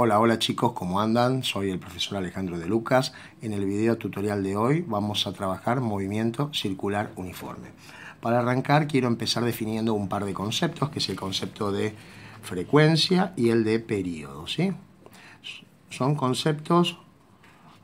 Hola, hola chicos, ¿cómo andan? Soy el profesor Alejandro de Lucas. En el video tutorial de hoy vamos a trabajar movimiento circular uniforme. Para arrancar quiero empezar definiendo un par de conceptos, que es el concepto de frecuencia y el de periodo. ¿sí? Son conceptos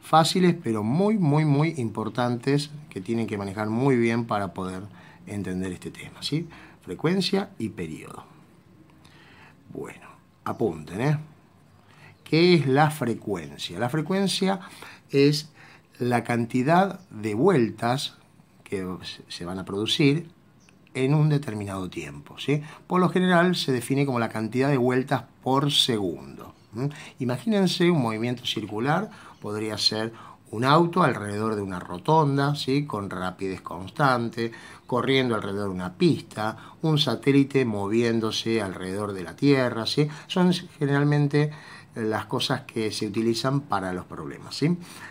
fáciles pero muy, muy, muy importantes que tienen que manejar muy bien para poder entender este tema. ¿sí? Frecuencia y periodo. Bueno, apunten, ¿eh? es la frecuencia? La frecuencia es la cantidad de vueltas que se van a producir en un determinado tiempo. ¿sí? Por lo general se define como la cantidad de vueltas por segundo. Imagínense un movimiento circular, podría ser un auto alrededor de una rotonda, ¿sí? con rapidez constante, corriendo alrededor de una pista, un satélite moviéndose alrededor de la Tierra. ¿sí? Son generalmente las cosas que se utilizan para los problemas.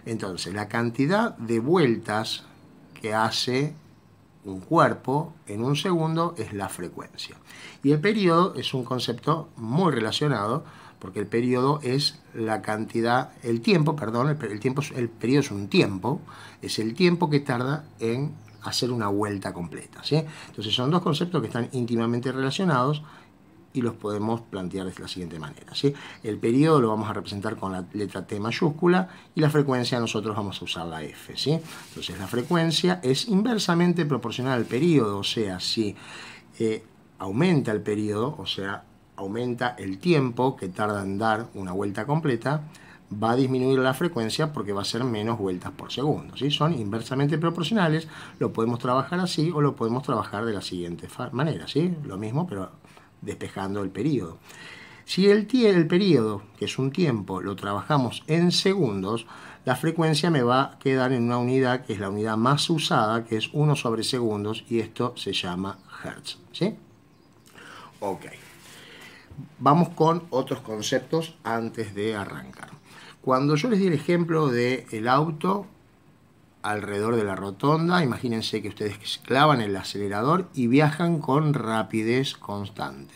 Entonces, la cantidad de vueltas que hace un cuerpo en un segundo es la frecuencia. Y el periodo es un concepto muy relacionado porque el periodo es la cantidad, el tiempo, perdón, el, tiempo, el periodo es un tiempo, es el tiempo que tarda en hacer una vuelta completa. ¿sí? Entonces son dos conceptos que están íntimamente relacionados, y los podemos plantear de la siguiente manera. ¿sí? El periodo lo vamos a representar con la letra T mayúscula y la frecuencia nosotros vamos a usar la F. ¿sí? Entonces la frecuencia es inversamente proporcional al periodo, o sea, si eh, aumenta el periodo, o sea, aumenta el tiempo que tarda en dar una vuelta completa, va a disminuir la frecuencia porque va a ser menos vueltas por segundo. ¿sí? Son inversamente proporcionales, lo podemos trabajar así o lo podemos trabajar de la siguiente manera. ¿sí? Lo mismo, pero despejando el periodo. Si el, el periodo, que es un tiempo, lo trabajamos en segundos, la frecuencia me va a quedar en una unidad que es la unidad más usada, que es 1 sobre segundos, y esto se llama Hertz. Ok. Vamos con otros conceptos antes de arrancar. Cuando yo les di el ejemplo del el auto alrededor de la rotonda. Imagínense que ustedes clavan el acelerador y viajan con rapidez constante.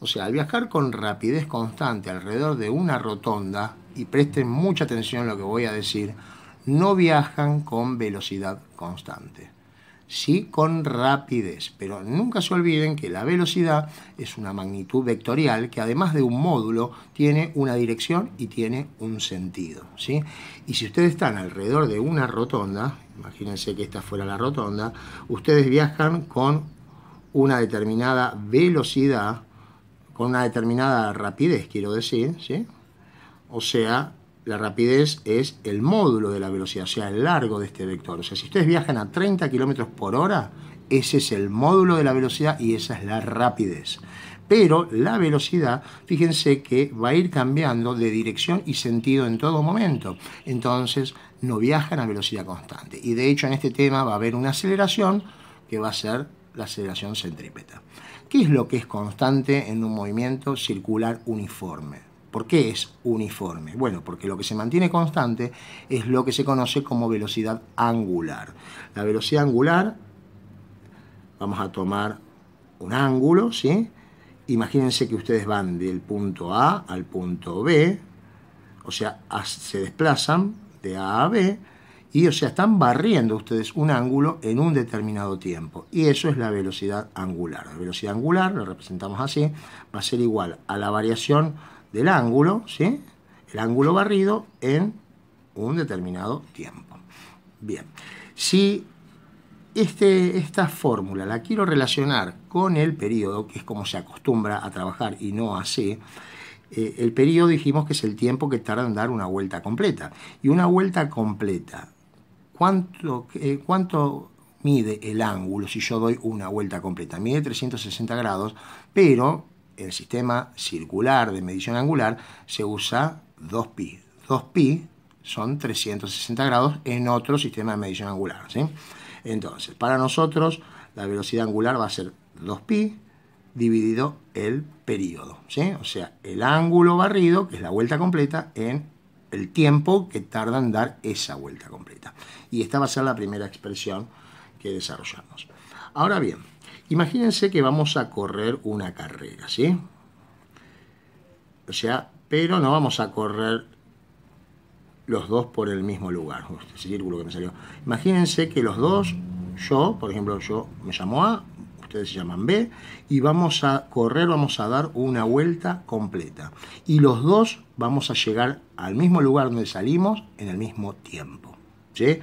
O sea, al viajar con rapidez constante alrededor de una rotonda, y presten mucha atención a lo que voy a decir, no viajan con velocidad constante sí con rapidez, pero nunca se olviden que la velocidad es una magnitud vectorial que además de un módulo tiene una dirección y tiene un sentido. ¿sí? Y si ustedes están alrededor de una rotonda, imagínense que esta fuera la rotonda, ustedes viajan con una determinada velocidad, con una determinada rapidez, quiero decir, ¿sí? o sea, la rapidez es el módulo de la velocidad, o sea, el largo de este vector. O sea, si ustedes viajan a 30 km por hora, ese es el módulo de la velocidad y esa es la rapidez. Pero la velocidad, fíjense que va a ir cambiando de dirección y sentido en todo momento. Entonces, no viajan a velocidad constante. Y de hecho, en este tema va a haber una aceleración que va a ser la aceleración centrípeta. ¿Qué es lo que es constante en un movimiento circular uniforme? ¿Por qué es uniforme? Bueno, porque lo que se mantiene constante es lo que se conoce como velocidad angular. La velocidad angular, vamos a tomar un ángulo, ¿sí? Imagínense que ustedes van del punto A al punto B, o sea, se desplazan de A a B, y o sea, están barriendo ustedes un ángulo en un determinado tiempo. Y eso es la velocidad angular. La velocidad angular, la representamos así, va a ser igual a la variación del ángulo, ¿sí? el ángulo barrido en un determinado tiempo. Bien, si este, esta fórmula la quiero relacionar con el periodo, que es como se acostumbra a trabajar y no así, eh, el periodo dijimos que es el tiempo que tarda en dar una vuelta completa. Y una vuelta completa, ¿cuánto, eh, cuánto mide el ángulo si yo doy una vuelta completa? Mide 360 grados, pero el sistema circular de medición angular se usa 2pi. 2pi son 360 grados en otro sistema de medición angular. Entonces, para nosotros la velocidad angular va a ser 2pi dividido el periodo. O sea, el ángulo barrido, que es la vuelta completa, en el tiempo que tarda en dar esa vuelta completa. Y esta va a ser la primera expresión que desarrollamos. Ahora bien, Imagínense que vamos a correr una carrera, ¿sí? O sea, pero no vamos a correr los dos por el mismo lugar, círculo que me salió. Imagínense que los dos, yo, por ejemplo, yo me llamo A, ustedes se llaman B, y vamos a correr, vamos a dar una vuelta completa. Y los dos vamos a llegar al mismo lugar donde salimos en el mismo tiempo. ¿sí?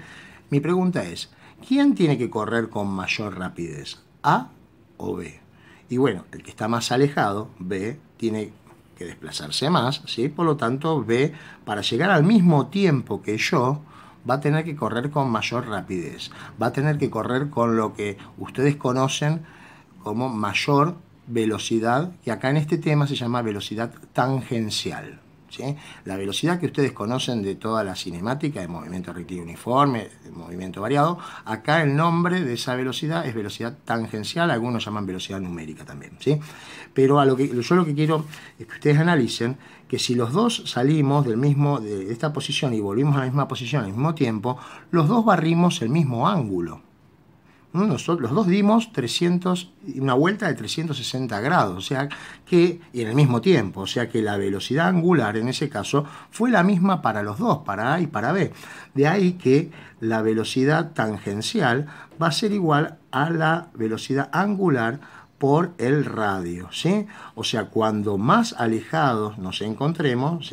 Mi pregunta es, ¿quién tiene que correr con mayor rapidez? A o B. Y bueno, el que está más alejado, B, tiene que desplazarse más, ¿sí? Por lo tanto, B, para llegar al mismo tiempo que yo, va a tener que correr con mayor rapidez, va a tener que correr con lo que ustedes conocen como mayor velocidad, que acá en este tema se llama velocidad tangencial. La velocidad que ustedes conocen de toda la cinemática, de movimiento rectilíneo uniforme, de movimiento variado, acá el nombre de esa velocidad es velocidad tangencial, algunos llaman velocidad numérica también. Pero yo lo que quiero es que ustedes analicen que si los dos salimos del mismo, de esta posición y volvimos a la misma posición al mismo tiempo, los dos barrimos el mismo ángulo nosotros los dos dimos 300, una vuelta de 360 grados, o sea que en el mismo tiempo, o sea que la velocidad angular en ese caso fue la misma para los dos, para A y para B. De ahí que la velocidad tangencial va a ser igual a la velocidad angular por el radio, O sea, cuando más alejados nos encontremos,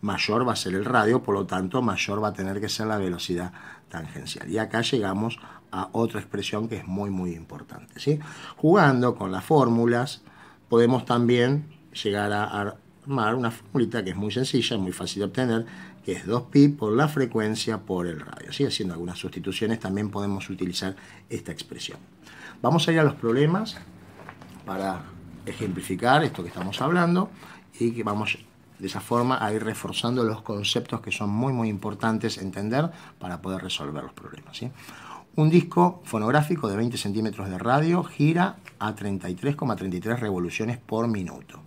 Mayor va a ser el radio, por lo tanto, mayor va a tener que ser la velocidad tangencial. Y acá llegamos a a otra expresión que es muy muy importante. ¿sí? Jugando con las fórmulas podemos también llegar a armar una formulita que es muy sencilla, muy fácil de obtener, que es 2pi por la frecuencia por el radio. Haciendo algunas sustituciones también podemos utilizar esta expresión. Vamos a ir a los problemas para ejemplificar esto que estamos hablando y que vamos de esa forma a ir reforzando los conceptos que son muy muy importantes entender para poder resolver los problemas. Un disco fonográfico de 20 centímetros de radio gira a 33,33 revoluciones por minuto.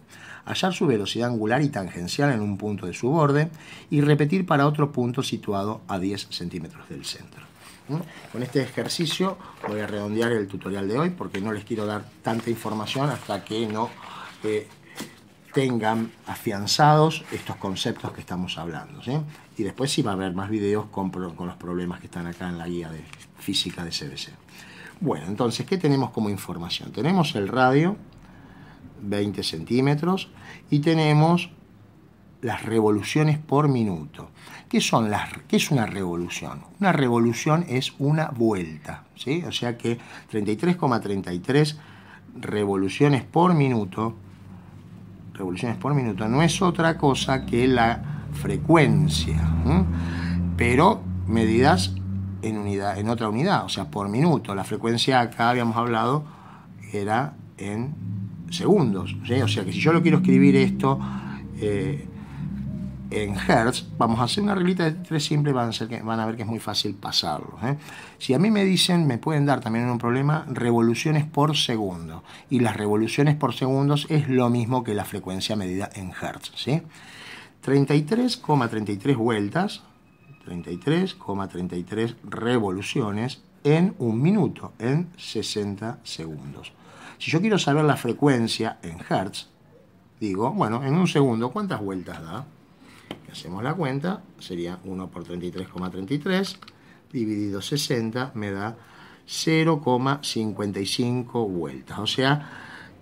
Hallar su velocidad angular y tangencial en un punto de su borde y repetir para otro punto situado a 10 centímetros del centro. ¿Mm? Con este ejercicio voy a redondear el tutorial de hoy porque no les quiero dar tanta información hasta que no eh, tengan afianzados estos conceptos que estamos hablando. Y después sí va a haber más videos con, los problemas que están acá en la guía de física de CBC. Bueno, entonces, ¿qué tenemos como información? Tenemos el radio, 20 centímetros, y tenemos las revoluciones por minuto. ¿Qué, son las, qué es una revolución? Una revolución es una vuelta, ¿sí? O sea que 33,33 revoluciones por minuto revoluciones por minuto no es otra cosa que la frecuencia, pero medidas en, unidad, en otra unidad, o sea, por minuto. La frecuencia acá habíamos hablado era en segundos. O sea, que si yo lo quiero escribir esto eh, en Hertz, vamos a hacer una reglita de tres simples, van a, ser que, van a ver que es muy fácil pasarlo. ¿eh? Si a mí me dicen, me pueden dar también un problema, revoluciones por segundo. Y las revoluciones por segundos es lo mismo que la frecuencia medida en Hertz. ¿sí? 33,33 vueltas, 33,33 revoluciones en un minuto, en 60 segundos. Si yo quiero saber la frecuencia en Hertz, digo, bueno, en un segundo, ¿cuántas vueltas da? hacemos la cuenta, sería 1 por 33,33 dividido 60 me da 0,55 vueltas. O sea,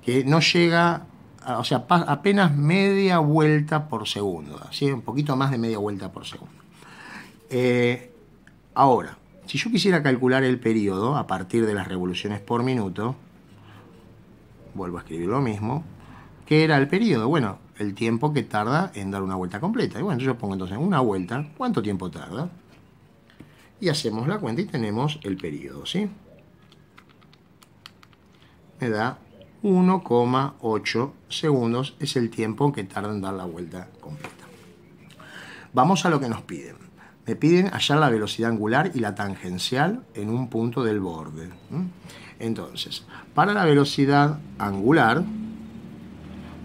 que no llega, o sea, apenas media vuelta por segundo, un poquito más de media vuelta por segundo. Eh, ahora, si yo quisiera calcular el periodo a partir de las revoluciones por minuto, vuelvo a escribir lo mismo, ¿Qué era el periodo? Bueno, el tiempo que tarda en dar una vuelta completa. Y bueno, yo pongo entonces una vuelta, ¿cuánto tiempo tarda? Y hacemos la cuenta y tenemos el periodo, ¿sí? Me da 1,8 segundos, es el tiempo que tarda en dar la vuelta completa. Vamos a lo que nos piden. Me piden hallar la velocidad angular y la tangencial en un punto del borde. Entonces, para la velocidad angular,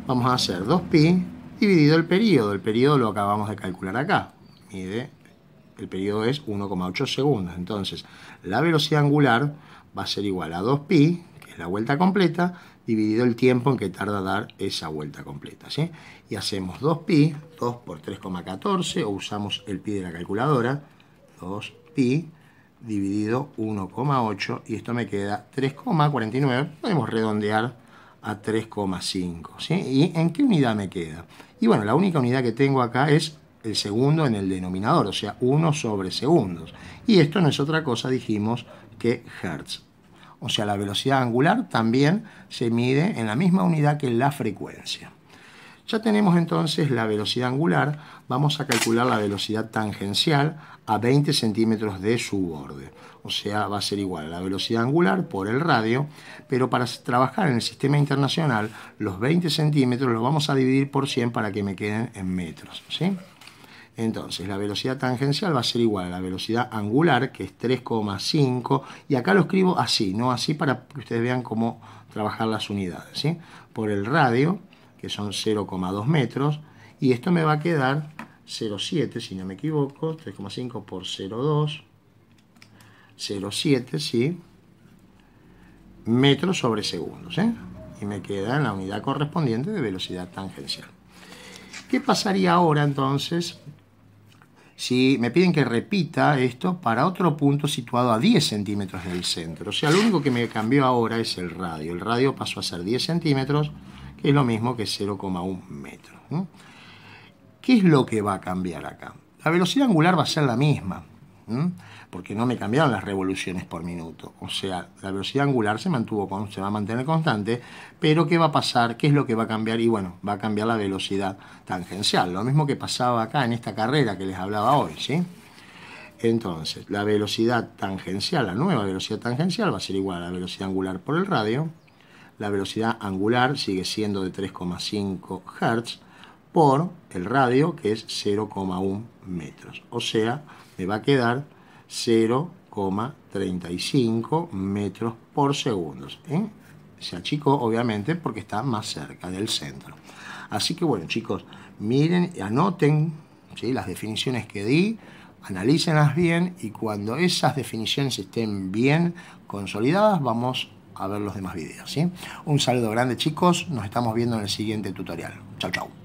vamos a hacer 2pi dividido el periodo. El periodo lo acabamos de calcular acá. Mide, el periodo es 1,8 segundos. Entonces, la velocidad angular va a ser igual a 2pi, que es la vuelta completa, dividido el tiempo en que tarda dar esa vuelta completa. ¿sí? Y hacemos 2pi, 2 por 3,14, o usamos el pi de la calculadora, 2pi dividido 1,8, y esto me queda 3,49, podemos redondear a 3,5. ¿Y en qué unidad me queda? Y bueno, la única unidad que tengo acá es el segundo en el denominador, o sea, 1 sobre segundos. Y esto no es otra cosa, dijimos, que hertz. O sea, la velocidad angular también se mide en la misma unidad que la frecuencia. Ya tenemos entonces la velocidad angular, vamos a calcular la velocidad tangencial a 20 centímetros de su borde. O sea, va a ser igual a la velocidad angular por el radio, pero para trabajar en el sistema internacional, los 20 centímetros los vamos a dividir por 100 para que me queden en metros. ¿sí? Entonces, la velocidad tangencial va a ser igual a la velocidad angular, que es 3,5, y acá lo escribo así, no así para que ustedes vean cómo trabajar las unidades. ¿sí? Por el radio, que son 0,2 metros, y esto me va a quedar 0,7, si no me equivoco, 3,5 por 0,2, 0,7, sí, metros sobre segundos, ¿eh? y me queda en la unidad correspondiente de velocidad tangencial. ¿Qué pasaría ahora entonces si me piden que repita esto para otro punto situado a 10 centímetros del centro? O sea, lo único que me cambió ahora es el radio. El radio pasó a ser 10 centímetros es lo mismo que 0,1 metro. ¿Qué es lo que va a cambiar acá? La velocidad angular va a ser la misma, porque no me cambiaron las revoluciones por minuto. O sea, la velocidad angular se mantuvo, se va a mantener constante, pero ¿qué va a pasar? ¿Qué es lo que va a cambiar? Y bueno, va a cambiar la velocidad tangencial, lo mismo que pasaba acá en esta carrera que les hablaba hoy, ¿sí? Entonces, la velocidad tangencial, la nueva velocidad tangencial va a ser igual a la velocidad angular por el radio, la velocidad angular sigue siendo de 3,5 Hz por el radio que es 0,1 metros. O sea, me va a quedar 0,35 metros por segundo. ¿Eh? Se achicó obviamente porque está más cerca del centro. Así que bueno chicos, miren, y anoten las definiciones que di, analícenlas bien y cuando esas definiciones estén bien consolidadas vamos a ver los demás vídeos. Un saludo grande chicos, nos estamos viendo en el siguiente tutorial. chao chao